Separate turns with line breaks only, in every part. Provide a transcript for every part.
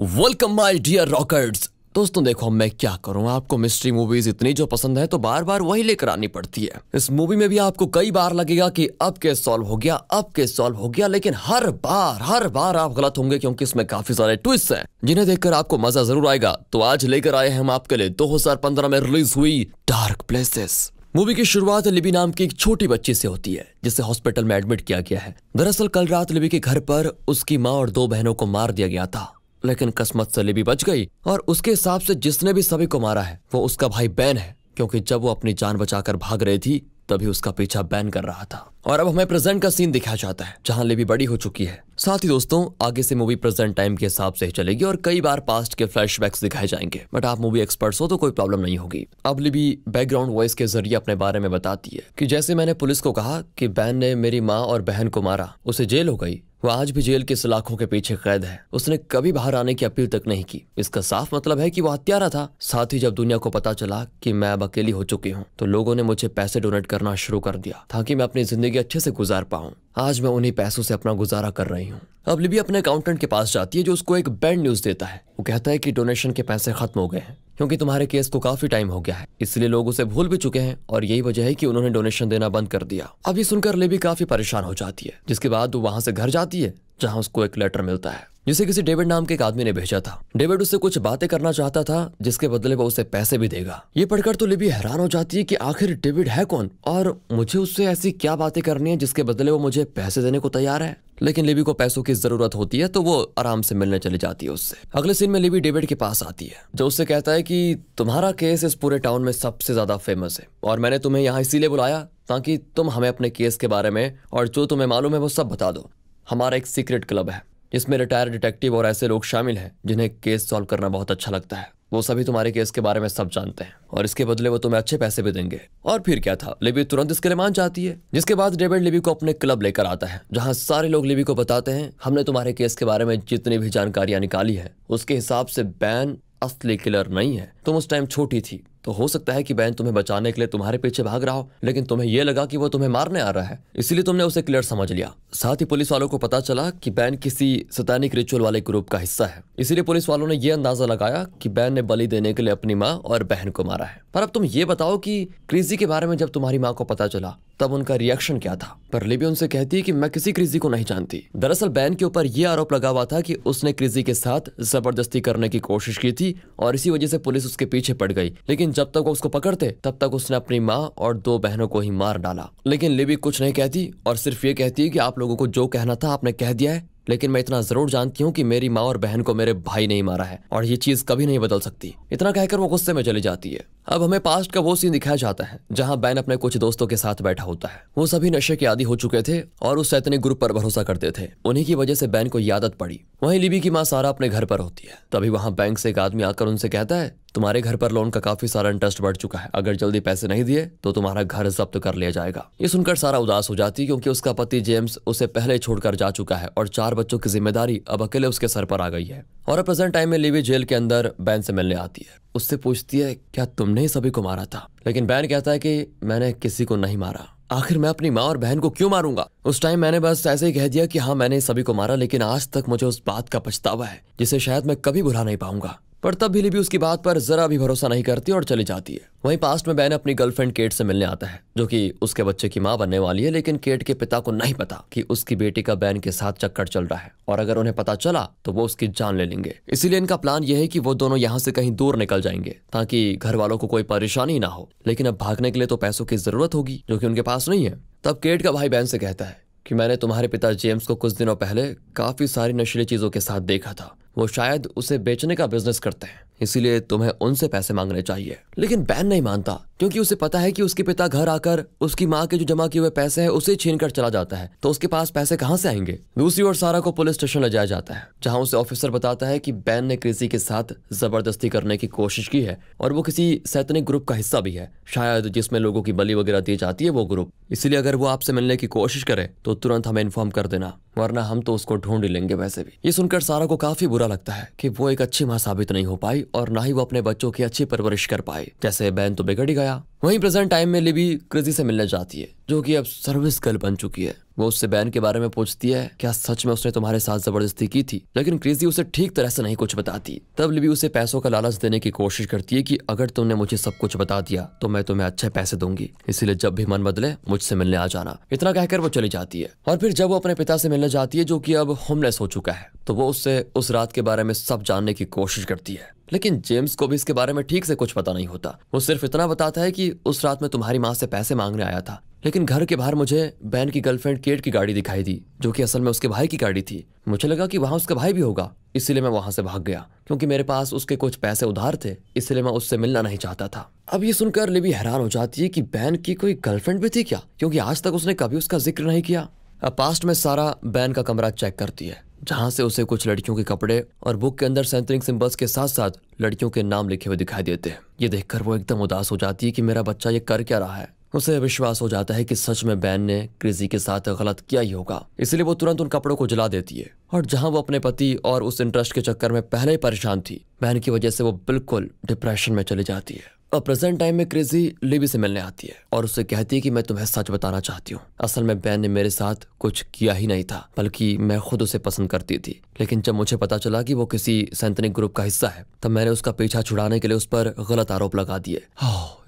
welcome my dear रॉकर्ट्स दोस्तों देखो मैं क्या करूं आपको मिस्ट्री मूवीज इतनी जो पसंद है तो बार बार वही लेकर आनी पड़ती है इस मूवी में भी आपको कई बार लगेगा कि अब केस सॉल्व हो गया अब केस सॉल्व हो गया लेकिन हर बार हर बार आप गलत होंगे क्योंकि इसमें काफी सारे ट्विस्ट हैं जिन्हें देखकर आपको मजा जरूर आएगा तो आज लेकर आए हम आपके लिए दो में रिलीज हुई डार्क प्लेसेस मूवी की शुरुआत लिबी नाम की एक छोटी बच्ची से होती है जिसे हॉस्पिटल में एडमिट किया गया है दरअसल कल रात लिबी के घर पर उसकी माँ और दो बहनों को मार दिया गया था लेकिन किस्मत से लिबी बच गई और उसके हिसाब से जिसने भी सभी को मारा है वो उसका भाई बैन है क्योंकि जब वो अपनी जान बचाकर भाग रही थी तभी उसका पीछा बैन कर रहा था और अब हमें प्रेजेंट का सीन दिखाया जाता है जहां लिबी बड़ी हो चुकी है साथ ही दोस्तों आगे से मूवी प्रेजेंट टाइम के हिसाब से ही चलेगी और कई बार पास्ट के फ्लैश दिखाए जाएंगे बट आप मूवी एक्सपर्ट्स हो तो कोई प्रॉब्लम नहीं होगी अब लिबी बैकग्राउंड वॉइस के जरिए अपने बारे में बताती है कि जैसे मैंने पुलिस को कहा कि बैन ने मेरी माँ और बहन को मारा उसे जेल हो गई वह आज भी जेल के सलाखों के पीछे कैद है उसने कभी बाहर आने की अपील तक नहीं की इसका साफ मतलब है कि वह हत्यारा था साथ ही जब दुनिया को पता चला कि मैं अब अकेली हो चुकी हूँ तो लोगों ने मुझे पैसे डोनेट करना शुरू कर दिया ताकि मैं अपनी जिंदगी अच्छे से गुजार पाऊँ आज मैं उन्हीं पैसों से अपना गुजारा कर रही हूँ अब लिबी अपने अकाउंटेंट के पास जाती है जो उसको एक बैड न्यूज देता है वो कहता है कि डोनेशन के पैसे खत्म हो गए हैं क्योंकि तुम्हारे केस को काफी टाइम हो गया है इसलिए लोग उसे भूल भी चुके हैं और यही वजह है कि उन्होंने डोनेशन देना बंद कर दिया अब ये सुनकर लेबी काफी परेशान हो जाती है जिसके बाद वो वहां से घर जाती है जहां उसको एक लेटर मिलता है जिसे किसी डेविड नाम के एक आदमी ने भेजा था डेविड उससे कुछ बातें करना चाहता था जिसके बदले वो उसे पैसे भी देगा ये पढ़कर तो लिबी हैरान हो जाती है कि आखिर डेविड है कौन और मुझे उससे ऐसी क्या बातें करनी है जिसके बदले वो मुझे पैसे देने को तैयार है लेकिन लिबी को पैसों की जरूरत होती है तो वो आराम से मिलने चली जाती है उससे अगले सीन में लिबी डेविड के पास आती है जो उससे कहता है कि तुम्हारा केस इस पूरे टाउन में सबसे ज्यादा फेमस है और मैंने तुम्हें यहाँ इसीलिए बुलाया ताकि तुम हमें अपने केस के बारे में और जो तुम्हें मालूम है वो सब बता दो हमारा एक सीक्रेट क्लब है इसमें रिटायर्ड डिटेक्टिव और ऐसे लोग शामिल हैं जिन्हें केस सॉल्व करना बहुत अच्छा लगता है वो सभी तुम्हारे केस के बारे में सब जानते हैं और इसके बदले वो तुम्हें अच्छे पैसे भी देंगे और फिर क्या था लिबी तुरंत इसके लिए मान जाती है जिसके बाद डेविड लिबी को अपने क्लब लेकर आता है जहाँ सारे लोग लिबी को बताते हैं हमने तुम्हारे केस के बारे में जितनी भी जानकारियां निकाली है उसके हिसाब से बैन असली किलर नहीं है तुम उस टाइम छोटी थी तो हो सकता है कि बैन तुम्हें बचाने के लिए तुम्हारे पीछे भाग रहा हो लेकिन तुम्हें यह लगा कि वो तुम्हें मारने आ रहा है इसलिए तुमने उसे क्लियर समझ लिया साथ ही पुलिस वालों को पता चला कि बैन किसी सतैनिक रिचुअल वाले ग्रुप का हिस्सा है इसीलिए पुलिस वालों ने यह अंदाजा लगाया कि बैन ने बलि देने के लिए अपनी माँ और बहन को मारा है पर अब तुम ये बताओ कि क्रिजी के बारे में जब तुम्हारी माँ को पता चला तब उनका रिएक्शन क्या था पर लिबी उनसे कहती है कि मैं किसी क्रिजी को नहीं जानती दरअसल बैन के ऊपर ये आरोप लगा हुआ था कि उसने क्रिजी के साथ जबरदस्ती करने की कोशिश की थी और इसी वजह से पुलिस उसके पीछे पड़ गई लेकिन जब तक वो उसको पकड़ते तब तक उसने अपनी माँ और दो बहनों को ही मार डाला लेकिन लिबी कुछ नहीं कहती और सिर्फ ये कहती है की आप लोगों को जो कहना था आपने कह दिया है लेकिन मैं इतना जरूर जानती हूँ कि मेरी माँ और बहन को मेरे भाई नहीं मारा है और ये चीज कभी नहीं बदल सकती इतना कहकर वो गुस्से में चली जाती है अब हमें पास्ट का वो सीन दिखाया जाता है जहां बैन अपने कुछ दोस्तों के साथ बैठा होता है वो सभी नशे के आदि हो चुके थे और उस सैतनिक ग्रुप पर भरोसा करते थे उन्हीं की वजह से बैन को आदत पड़ी वहीं लिबी की माँ सारा अपने घर पर होती है तभी वहाँ बैंक से एक आदमी आकर उनसे कहता है तुम्हारे घर पर लोन का काफी सारा इंटरेस्ट बढ़ चुका है अगर जल्दी पैसे नहीं दिए तो तुम्हारा घर जब्त कर लिया जाएगा ये सुनकर सारा उदास हो जाती है क्योंकि उसका पति जेम्स उसे पहले छोड़कर जा चुका है और चार बच्चों की जिम्मेदारी अब अकेले उसके सर पर आ गई है और अब प्रेजेंट टाइम में लिवी जेल के अंदर बैन से मिलने आती है उससे पूछती है क्या तुमने ही सभी को मारा था लेकिन बैन कहता है कि मैंने किसी को नहीं मारा आखिर मैं अपनी माँ और बहन को क्यों मारूंगा उस टाइम मैंने बस ऐसे ही कह दिया कि हाँ मैंने सभी को मारा लेकिन आज तक मुझे उस बात का पछतावा है जिसे शायद मैं कभी भुला नहीं पाऊंगा पर तब भी लिबी उसकी बात पर जरा भी भरोसा नहीं करती और चली जाती है वहीं पास्ट में बैन अपनी गर्लफ्रेंड केट से मिलने आता है जो कि उसके बच्चे की माँ बनने वाली है लेकिन केट के पिता को नहीं पता कि उसकी बेटी का बैन के साथ चक्कर चल रहा है और अगर उन्हें पता चला तो वो उसकी जान ले लेंगे इसीलिए इनका प्लान यह है कि वो दोनों यहाँ से कहीं दूर निकल जाएंगे ताकि घर वालों को कोई परेशानी ना हो लेकिन अब भागने के लिए तो पैसों की जरूरत होगी जो की उनके पास नहीं है तब केट का भाई बहन से कहता है कि मैंने तुम्हारे पिता जेम्स को कुछ दिनों पहले काफी सारी नशीली चीजों के साथ देखा था वो शायद उसे बेचने का बिजनेस करते हैं इसीलिए तुम्हें उनसे पैसे मांगने चाहिए लेकिन बैन नहीं मानता क्योंकि उसे पता है कि उसके पिता घर आकर उसकी माँ के जो जमा किए हुए पैसे हैं उसे छीन कर चला जाता है तो उसके पास पैसे कहाँ से आएंगे दूसरी ओर सारा को पुलिस स्टेशन ले जाया जाता है जहाँ उसे ऑफिसर बताता है कि बैन ने क्रिसी के साथ जबरदस्ती करने की कोशिश की है और वो किसी सैतनिक ग्रुप का हिस्सा भी है शायद जिसमें लोगों की बलि वगैरह दी जाती है वो ग्रुप इसलिए अगर वो आपसे मिलने की कोशिश करे तो तुरंत हमें इन्फॉर्म कर देना वरना हम तो उसको ढूंढ ही लेंगे वैसे भी ये सुनकर सारा को काफी बुरा लगता है कि वो एक अच्छी माँ साबित नहीं हो पाई और ना ही वो अपने बच्चों की अच्छी परवरिश कर पाई जैसे बैन तो बिगड़ी गया वहीं प्रेजेंट टाइम में लिबी क्रिजी से मिलने जाती है जो कि अब सर्विस गर्ल बन चुकी है वो उससे बैन के बारे में पूछती है क्या सच में उसने तुम्हारे साथ जबरदस्ती की थी लेकिन क्रेजी उसे ठीक तरह से नहीं कुछ बताती तब लिबी उसे पैसों का लालच देने की कोशिश करती है कि अगर तुमने मुझे सब कुछ बता दिया तो मैं तुम्हें अच्छे पैसे दूंगी इसीलिए जब भी मन बदले मुझसे मिलने आ जाना इतना कहकर वो चली जाती है और फिर जब वो अपने पिता से मिलने जाती है जो की अब होमलेस हो चुका है तो वो उससे उस रात के बारे में सब जानने की कोशिश करती है लेकिन जेम्स को भी इसके बारे में ठीक से कुछ पता नहीं होता वो सिर्फ इतना बताता है कि उस रात में तुम्हारी माँ से पैसे मांगने आया था लेकिन घर के बाहर मुझे बैन की गर्लफ्रेंड केट की गाड़ी दिखाई दी जो कि असल में उसके भाई की गाड़ी थी मुझे लगा कि वहाँ उसका भाई भी होगा इसीलिए मैं वहाँ से भाग गया क्योंकि मेरे पास उसके कुछ पैसे उधार थे इसलिए मैं उससे मिलना नहीं चाहता था अब ये सुनकर लिबी हैरान हो जाती है कि बैन की कोई गर्लफ्रेंड भी थी क्या क्योंकि आज तक उसने कभी उसका जिक्र नहीं किया अब पास्ट में सारा बैन का कमरा चेक करती है जहाँ से उसे कुछ लड़कियों के कपड़े और बुक के अंदर सेंटरिंग सिंबल्स के साथ साथ लड़कियों के नाम लिखे हुए दिखाई देते हैं ये देखकर वो एकदम उदास हो जाती है कि मेरा बच्चा ये कर क्या रहा है उसे विश्वास हो जाता है कि सच में बैन ने क्रिजी के साथ गलत किया ही होगा इसलिए वो तुरंत उन कपड़ों को जला देती है और जहां वो अपने पति और उस इंटरेस्ट के चक्कर में पहले ही परेशान थी बैन की वजह से वो बिल्कुल डिप्रेशन में चली जाती है और प्रेजेंट टाइम में क्रिजी लिबी से मिलने आती है और उसे कहती है कि मैं तुम्हें सच बताना चाहती हूँ असल में बैन ने मेरे साथ कुछ किया ही नहीं था बल्कि मैं खुद उसे पसंद करती थी लेकिन जब मुझे पता चला कि वो किसी सैंतनिक ग्रुप का हिस्सा है तब मैंने उसका पीछा छुड़ाने के लिए उस पर गलत आरोप लगा दिए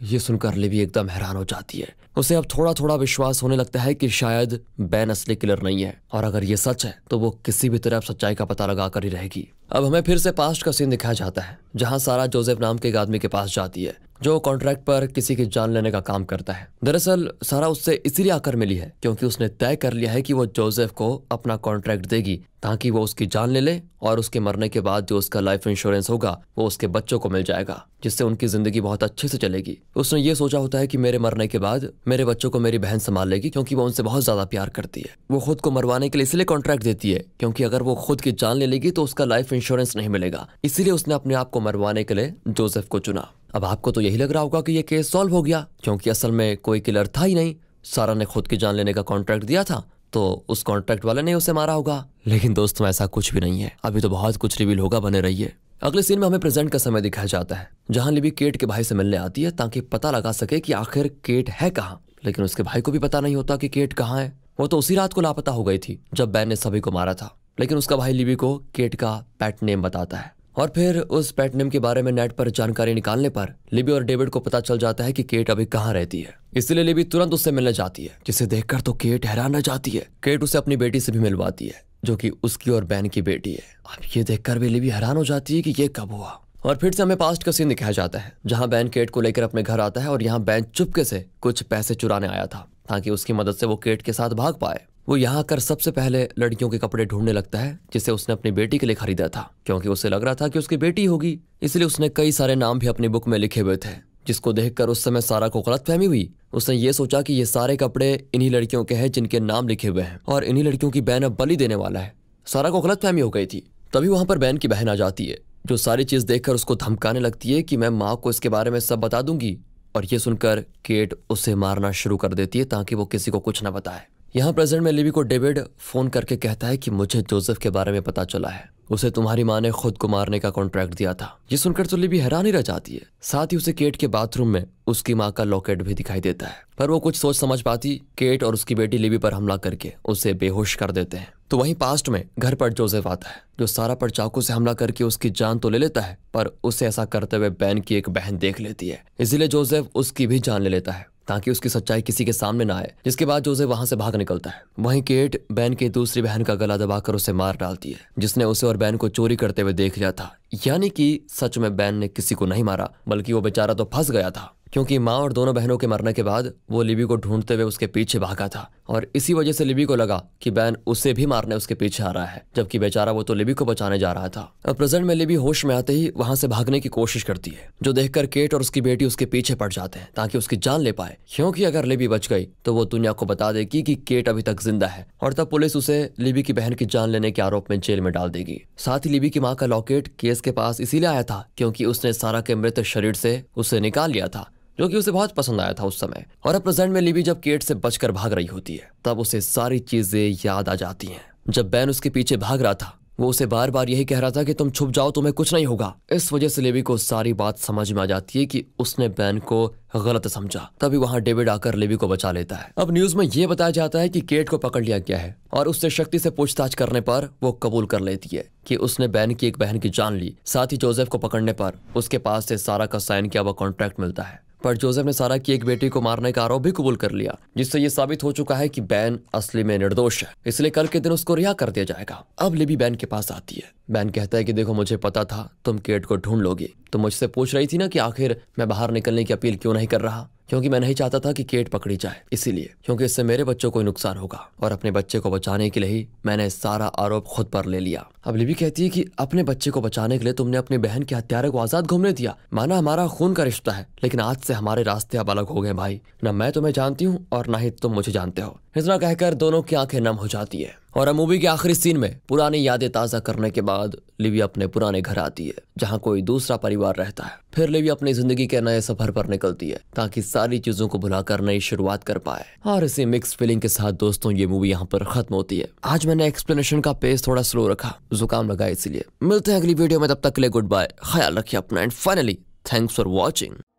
ये सुनकर लिवी एकदम हैरान हो जाती है उसे अब थोड़ा थोड़ा विश्वास होने लगता है कि शायद बैन असली किलर नहीं है और अगर ये सच है तो वो किसी भी तरह सच्चाई का पता लगा कर ही रहेगी अब हमें फिर से पास्ट का सीन दिखाया जाता है जहाँ सारा जोसेफ नाम के एक आदमी के पास जाती है जो कॉन्ट्रैक्ट पर किसी की जान लेने का काम करता है दरअसल सारा उससे इसलिए आकर मिली है क्योंकि उसने तय कर लिया है कि वो जोसेफ को अपना कॉन्ट्रैक्ट देगी ताकि वो उसकी जान ले ले और उसके मरने के बाद जो उसका लाइफ इंश्योरेंस होगा वो उसके बच्चों को मिल जाएगा जिससे उनकी जिंदगी बहुत अच्छे से चलेगी उसने ये सोचा होता है कि मेरे मरने के बाद मेरे बच्चों को मेरी बहन संभाल लेगी क्योंकि वो उनसे बहुत ज्यादा प्यार करती है वो खुद को मरवाने के लिए इसलिए कॉन्ट्रैक्ट देती है क्योंकि अगर वो खुद की जान ले लेगी तो उसका लाइफ इंश्योरेंस नहीं मिलेगा इसीलिए उसने अपने आप को मरवाने के लिए जोसेफ को चुना अब आपको तो यही लग रहा होगा कि ये केस सॉल्व हो गया क्योंकि असल में कोई किलर था ही नहीं सारा ने खुद की जान लेने का कॉन्ट्रैक्ट दिया था तो उस कॉन्ट्रैक्ट वाले ने उसे मारा होगा लेकिन दोस्तों ऐसा कुछ भी नहीं है अभी तो बहुत कुछ रिवील होगा बने रहिए अगले सीन में हमें प्रेजेंट का समय दिखाया जाता है जहां लिबी केट के भाई से मिलने आती है ताकि पता लगा सके कि आखिर केट है कहाँ लेकिन उसके भाई को भी पता नहीं होता कि केट कहाँ है वो तो उसी रात को लापता हो गई थी जब बैन ने सभी को मारा था लेकिन उसका भाई लिबी को केट का पैट नेम बताता है और फिर उस पैटनिम के बारे में नेट पर जानकारी निकालने पर लिबी और डेविड को पता चल जाता है कि केट अभी कहाँ रहती है इसलिए लिबी तुरंत उससे मिलने जाती है जिसे देखकर तो केट हैरान रह जाती है केट उसे अपनी बेटी से भी मिलवाती है जो कि उसकी और बैन की बेटी है अब ये देखकर भी लिबी हैरान हो जाती है कि ये कब हुआ और फिर से हमें पास्ट का सीन दिखाया जाता है जहाँ बैन केट को लेकर अपने घर आता है और यहाँ बैन चुपके से कुछ पैसे चुराने आया था ताकि उसकी मदद से वो केट के साथ भाग पाए वो यहाँ आकर सबसे पहले लड़कियों के कपड़े ढूंढने लगता है जिसे उसने अपनी बेटी के लिए खरीदा था क्योंकि उसे लग रहा था कि उसकी बेटी होगी इसलिए उसने कई सारे नाम भी अपनी बुक में लिखे हुए थे जिसको देखकर उस समय सारा को गलत फहमी हुई उसने ये सोचा कि ये सारे कपड़े इन्हीं लड़कियों के हैं जिनके नाम लिखे हुए हैं और इन्हीं लड़कियों की बहन अब बलि देने वाला है सारा को गलत हो गई थी तभी वहां पर बहन की बहन आ जाती है जो सारी चीज देखकर उसको धमकाने लगती है कि मैं माँ को इसके बारे में सब बता दूंगी और ये सुनकर केट उसे मारना शुरू कर देती है ताकि वो किसी को कुछ ना बताए यहाँ प्रेजेंट में लिवी को डेविड फ़ोन करके कहता है कि मुझे जोसेफ के बारे में पता चला है उसे तुम्हारी माँ ने खुद को मारने का कॉन्ट्रैक्ट दिया था ये सुनकर तो लिवी हैरानी रह जाती है साथ ही उसे केट के बाथरूम में उसकी माँ का लॉकेट भी दिखाई देता है पर वो कुछ सोच समझ पाती केट और उसकी बेटी लिवी पर हमला करके उसे बेहोश कर देते हैं तो वहीं पास्ट में घर पर जोसेफ आता है जो सारा पर चाकू से हमला करके उसकी जान तो ले लेता है पर उसे ऐसा करते हुए बैन की एक बहन देख लेती है इसीलिए जोसेफ उसकी भी जान ले लेता है ताकि उसकी सच्चाई किसी के सामने ना आए जिसके बाद जोसे वहां से भाग निकलता है वहीं केट बैन की दूसरी बहन का गला दबाकर उसे मार डालती है जिसने उसे और बैन को चोरी करते हुए देख लिया था यानी कि सच में बैन ने किसी को नहीं मारा बल्कि वो बेचारा तो फंस गया था क्योंकि माँ और दोनों बहनों के मरने के बाद वो लिबी को ढूंढते हुए उसके पीछे भागा था और इसी वजह से लिबी को लगा कि बैन उसे भी मारने उसके पीछे आ रहा है जबकि बेचारा वो तो लिबी को बचाने जा रहा था अब प्रेजेंट में लिबी होश में आते ही वहां से भागने की कोशिश करती है जो देखकर केट और उसकी बेटी उसके पीछे पड़ जाते हैं ताकि उसकी जान ले पाए क्योंकि अगर लिबी बच गई तो वो दुनिया को बता देगी की केट अभी तक जिंदा है और तब पुलिस उसे लिबी की बहन की जान लेने के आरोप में जेल में डाल देगी साथ ही लिबी की माँ का लॉकेट केस के पास इसीलिए आया था क्योंकि उसने सारा के मृत शरीर से उसे निकाल लिया था जो कि उसे बहुत पसंद आया था उस समय और अब प्रेजेंट में लिबी जब केट से बचकर भाग रही होती है तब उसे सारी चीजें याद आ जाती हैं जब बैन उसके पीछे भाग रहा था वो उसे बार बार यही कह रहा था कि तुम छुप जाओ तुम्हें कुछ नहीं होगा इस वजह से लेवी को सारी बात समझ में आ जाती है कि उसने बैन को गलत समझा तभी वहाँ डेविड आकर लेवी को बचा लेता है अब न्यूज में ये बताया जाता है कि केट को पकड़ लिया गया है और उससे शक्ति से पूछताछ करने पर वो कबूल कर लेती है कि उसने बैन की एक बहन की जान ली साथ ही जोसेफ को पकड़ने पर उसके पास से सारा का साइन किया हुआ कॉन्ट्रैक्ट मिलता है पर जोसेफ ने सारा की एक बेटी को मारने का आरोप भी कबूल कर लिया जिससे ये साबित हो चुका है कि बैन असली में निर्दोष है इसलिए कल के दिन उसको रिहा कर दिया जाएगा अब लिबी बैन के पास आती है बैन कहता है कि देखो मुझे पता था तुम केट को ढूंढ लोगे तुम तो मुझसे पूछ रही थी ना कि आखिर मैं बाहर निकलने की अपील क्यों नहीं कर रहा क्योंकि मैं नहीं चाहता था कि केट पकड़ी जाए इसीलिए क्योंकि इससे मेरे बच्चों को नुकसान होगा और अपने बच्चे को बचाने के लिए ही मैंने सारा आरोप खुद पर ले लिया अब लिबी कहती है कि अपने बच्चे को बचाने के लिए तुमने अपनी बहन के हत्यारे को आजाद घूमने दिया माना हमारा खून का रिश्ता है लेकिन आज से हमारे रास्ते अब अलग हो गए भाई न मैं तुम्हें जानती हूँ और ना ही तुम मुझे जानते हो इतना कहकर दोनों की आंखें नम हो जाती है और मूवी के आखिरी सीन में पुरानी यादें ताज़ा करने के बाद लिविया अपने पुराने घर आती है जहाँ कोई दूसरा परिवार रहता है फिर लिविया अपनी जिंदगी के नए सफर पर निकलती है ताकि सारी चीजों को भुलाकर नई शुरुआत कर पाए और इसी मिक्स फीलिंग के साथ दोस्तों ये मूवी यहाँ पर खत्म होती है आज मैंने एक्सप्लेनेशन का पेज थोड़ा स्लो रखा जुकाम लगा इसलिए मिलते हैं अगली वीडियो में तब तक के लिए गुड बाय ख्याल रखिए अपना and finally thanks for watching